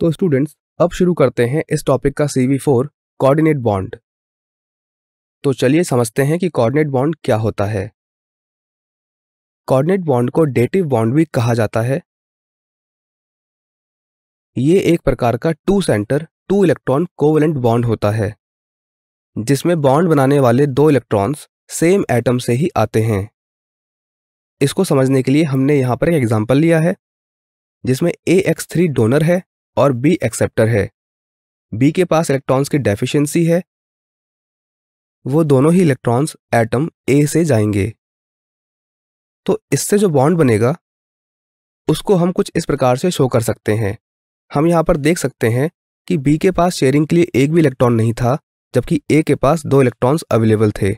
तो स्टूडेंट्स अब शुरू करते हैं इस टॉपिक का C V four coordinate bond तो चलिए समझते हैं कि कॉर्डिनेट बॉन्ड क्या होता है कॉर्डिनेट बॉन्ड को डेटिव बॉन्ड भी कहा जाता है ये एक प्रकार का two center two electron covalent bond होता है जिसमें बॉन्ड बनाने वाले दो इलेक्ट्रॉन्स सेम एटम से ही आते हैं इसको समझने के लिए हमने यहाँ पर एक एग्जाम्पल लिया है जिसमें ए एक्स थ्री डोनर है और बी एक्सेप्टर है बी के पास इलेक्ट्रॉन्स की डेफिशिएंसी है वो दोनों ही इलेक्ट्रॉन्स एटम ए से जाएंगे तो इससे जो बॉन्ड बनेगा उसको हम कुछ इस प्रकार से शो कर सकते हैं हम यहाँ पर देख सकते हैं कि बी के पास शेयरिंग के लिए एक भी इलेक्ट्रॉन नहीं था जबकि ए के पास दो इलेक्ट्रॉन्स अवेलेबल थे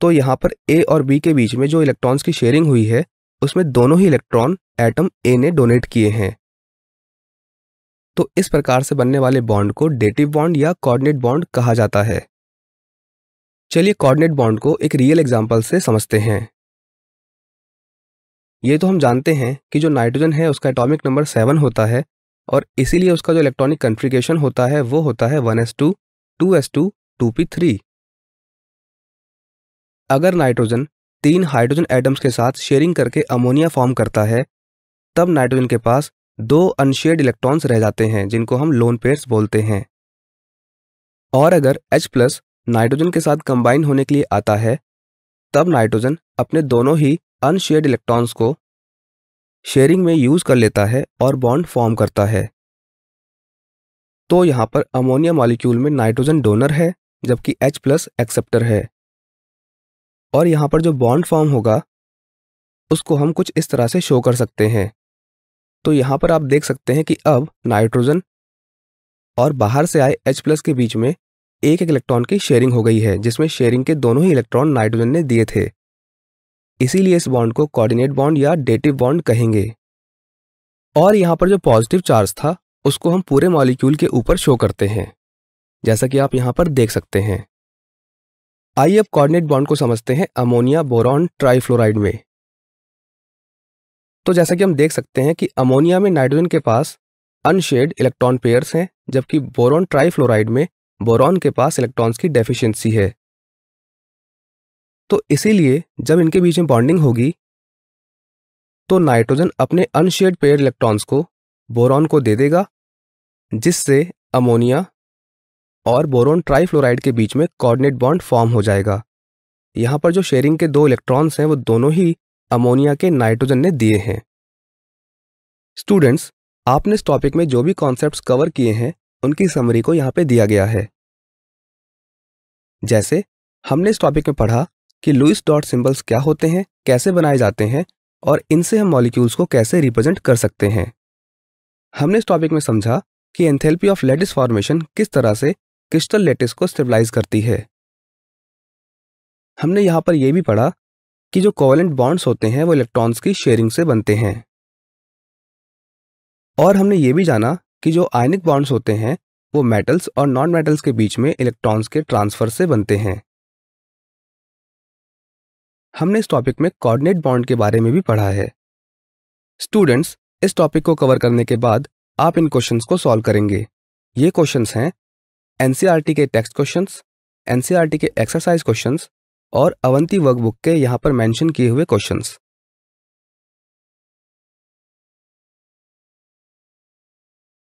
तो यहाँ पर ए और बी के बीच में जो इलेक्ट्रॉन्स की शेयरिंग हुई है उसमें दोनों ही इलेक्ट्रॉन एटम ए ने डोनेट किए हैं तो इस प्रकार से बनने वाले बॉन्ड को डेटिव बॉन्ड या कोऑर्डिनेट बॉन्ड कहा जाता है चलिए कोऑर्डिनेट बॉन्ड को एक रियल एग्जाम्पल से समझते हैं ये तो हम जानते हैं कि जो नाइट्रोजन है उसका एटॉमिक नंबर सेवन होता है और इसीलिए उसका जो इलेक्ट्रॉनिक कंफ्रिकेशन होता है वो होता है one S two two S two two P three अगर नाइट्रोजन तीन हाइड्रोजन एटम्स के साथ शेयरिंग करके अमोनिया फॉर्म करता है तब नाइट्रोजन के पास दो अनशेड इलेक्ट्रॉन्स रह जाते हैं जिनको हम लोन पेयर्स बोलते हैं और अगर H प्लस नाइट्रोजन के साथ कंबाइन होने के लिए आता है तब नाइट्रोजन अपने दोनों ही अनशेड इलेक्ट्रॉन्स को शेयरिंग में यूज कर लेता है और बॉन्ड फॉर्म करता है तो यहाँ पर अमोनिया मॉलिक्यूल में नाइट्रोजन डोनर है जबकि H प्लस एक्सेप्टर है और यहाँ पर जो बॉन्ड फॉर्म होगा उसको हम कुछ इस तरह से शो कर सकते हैं तो यहाँ पर आप देख सकते हैं कि अब नाइट्रोजन और बाहर से आए H प्लस के बीच में एक एक इलेक्ट्रॉन की शेयरिंग हो गई है जिसमें शेयरिंग के दोनों ही इलेक्ट्रॉन नाइट्रोजन ने दिए थे इसीलिए इस बॉन्ड को कोऑर्डिनेट बॉन्ड या डेटिव बॉन्ड कहेंगे और यहाँ पर जो पॉजिटिव चार्ज था उसको हम पूरे मॉलिक्यूल के ऊपर शो करते हैं जैसा कि आप यहाँ पर देख सकते हैं आइए अब कोऑर्डिनेट बॉन्ड को समझते हैं अमोनिया बोरॉन ट्राइफ्लोराइड में तो जैसा कि हम देख सकते हैं कि अमोनिया में नाइट्रोजन के पास अनशेड इलेक्ट्रॉन पेयर्स हैं जबकि बोरॉन ट्राईफ्लोराइड में बोरॉन के पास इलेक्ट्रॉन्स की डेफिशिएंसी है तो इसीलिए जब इनके बीच में बॉन्डिंग होगी तो नाइट्रोजन अपने अनशेड पेयर इलेक्ट्रॉन्स को बोरॉन को दे देगा जिससे अमोनिया और बोरॉन ट्राईफ्लोराइड के बीच में कोऑर्डिनेट बॉन्ड फॉर्म हो जाएगा यहाँ पर जो शेयरिंग के दो इलेक्ट्रॉन्स हैं वो दोनों ही अमोनिया के नाइट्रोजन ने दिए हैं स्टूडेंट्स आपने इस टॉपिक में जो भी कॉन्सेप्ट कवर किए हैं उनकी समरी को यहाँ पे दिया गया है जैसे हमने इस टॉपिक में पढ़ा कि लुइस डॉट सिंबल्स क्या होते हैं कैसे बनाए जाते हैं और इनसे हम मॉलिक्यूल्स को कैसे रिप्रेजेंट कर सकते हैं हमने इस टॉपिक में समझा कि एंथेल्पी ऑफ लेटिस फॉर्मेशन किस तरह से क्रिस्टल लेटिस को स्टेबलाइज करती है हमने यहाँ पर यह भी पढ़ा कि जो कोवलेंट बॉन्ड्स होते हैं वो इलेक्ट्रॉन्स की शेयरिंग से बनते हैं और हमने ये भी जाना कि जो आयनिक बॉन्ड्स होते हैं वो मेटल्स और नॉन मेटल्स के बीच में इलेक्ट्रॉन्स के ट्रांसफर से बनते हैं हमने इस टॉपिक में कोऑर्डिनेट बॉन्ड के बारे में भी पढ़ा है स्टूडेंट्स इस टॉपिक को कवर करने के बाद आप इन क्वेश्चंस को सॉल्व करेंगे ये क्वेश्चंस हैं एनसीईआरटी e के टेक्स्ट क्वेश्चंस एनसीईआरटी के एक्सरसाइज क्वेश्चंस और अवंती वर्कबुक के यहाँ पर मेंशन किए हुए क्वेश्चंस